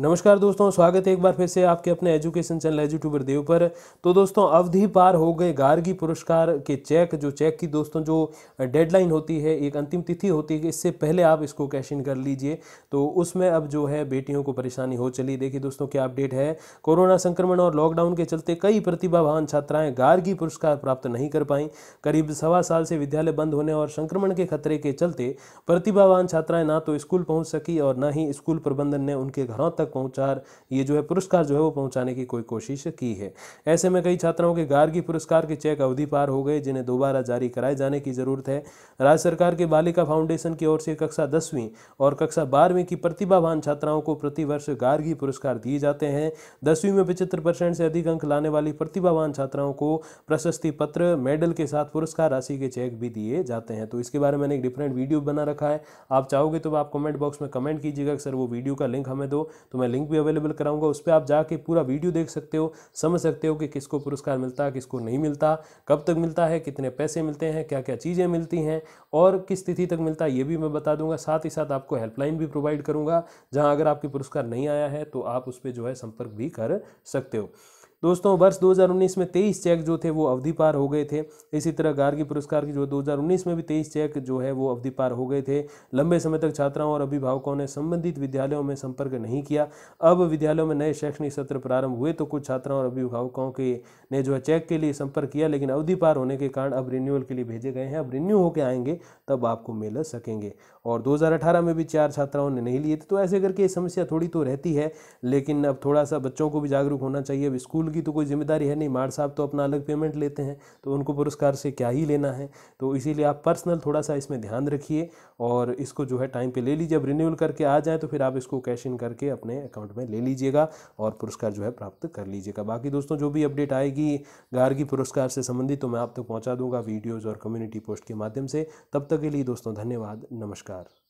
नमस्कार दोस्तों स्वागत है एक बार फिर से आपके अपने एजुकेशन चैनल एजुट्यूबर देव पर तो दोस्तों अवधि पार हो गए गार्गी पुरस्कार के चेक जो चेक की दोस्तों जो डेडलाइन होती है एक अंतिम तिथि होती है इससे पहले आप इसको कैश इन कर लीजिए तो उसमें अब जो है बेटियों को परेशानी हो चली देखिए दोस्तों क्या अपडेट है कोरोना संक्रमण और लॉकडाउन के चलते कई प्रतिभावान छात्राएं गार्गी पुरस्कार प्राप्त नहीं कर पाई करीब सवा साल से विद्यालय बंद होने और संक्रमण के खतरे के चलते प्रतिभावान छात्राएं ना तो स्कूल पहुँच सकी और न ही स्कूल प्रबंधन ने उनके घरों तक तक पहुँचार ये जो है पुरस्कार जो है वो पहुँचाने की कोई कोशिश की है ऐसे में कई छात्राओं के गार्गी पुरस्कार के चेक अवधि पार हो गए जिन्हें दोबारा जारी कराए जाने की ज़रूरत है राज्य सरकार के बालिका फाउंडेशन की ओर से कक्षा दसवीं और कक्षा बारहवीं की प्रतिभावान छात्राओं को प्रतिवर्ष गार्गी पुरस्कार दिए जाते हैं दसवीं में पचहत्तर परसेंट से अधिक अंक लाने वाली प्रतिभावान छात्राओं को प्रशस्ति पत्र मेडल के साथ पुरस्कार राशि के चेक भी दिए जाते हैं तो इसके बारे में एक डिफरेंट वीडियो बना रखा है आप चाहोगे तो आप कमेंट बॉक्स में कमेंट कीजिएगा सर वो वीडियो का लिंक हमें दो तो तो मैं लिंक भी अवेलेबल कराऊंगा उस पर आप जाके पूरा वीडियो देख सकते हो समझ सकते हो कि किसको पुरस्कार मिलता है किसको नहीं मिलता कब तक मिलता है कितने पैसे मिलते हैं क्या क्या चीज़ें मिलती हैं और किस तिथि तक मिलता है ये भी मैं बता दूंगा साथ ही साथ आपको हेल्पलाइन भी प्रोवाइड करूँगा जहाँ अगर आपकी पुरस्कार नहीं आया है तो आप उस पर जो है संपर्क भी कर सकते हो दोस्तों वर्ष 2019 में 23 चेक जो थे वो अवधि पार हो गए थे इसी तरह गार्गी पुरस्कार की जो 2019 में भी 23 चेक जो है वो अवधि पार हो गए थे लंबे समय तक छात्राओं और अभिभावकों ने संबंधित विद्यालयों में संपर्क नहीं किया अब विद्यालयों में नए शैक्षणिक सत्र प्रारंभ हुए तो कुछ छात्राओं और अभिभावकों के ने जो है चेक के लिए संपर्क किया लेकिन अवधि पार होने के कारण अब रिन्यूअल के लिए भेजे गए हैं अब रिन्यू होकर आएंगे तब आपको मिल सकेंगे और 2018 में भी चार छात्राओं ने नहीं लिए थे तो ऐसे करके समस्या थोड़ी तो रहती है लेकिन अब थोड़ा सा बच्चों को भी जागरूक होना चाहिए अब स्कूल की तो कोई जिम्मेदारी है नहीं मार साहब तो अपना अलग पेमेंट लेते हैं तो उनको पुरस्कार से क्या ही लेना है तो इसीलिए आप पर्सनल थोड़ा सा इसमें ध्यान रखिए और इसको जो है टाइम पर ले लीजिए अब रिन्यूअल करके आ जाए तो फिर आप इसको कैश इन करके अपने अकाउंट में ले लीजिएगा और पुरस्कार जो है प्राप्त कर लीजिएगा बाकी दोस्तों जो भी अपडेट आएगी गार्गी पुरस्कार से संबंधित तो मैं आप तक तो पहुँचा दूंगा वीडियोज़ और कम्युनिटी पोस्ट के माध्यम से तब तक के लिए दोस्तों धन्यवाद नमस्कार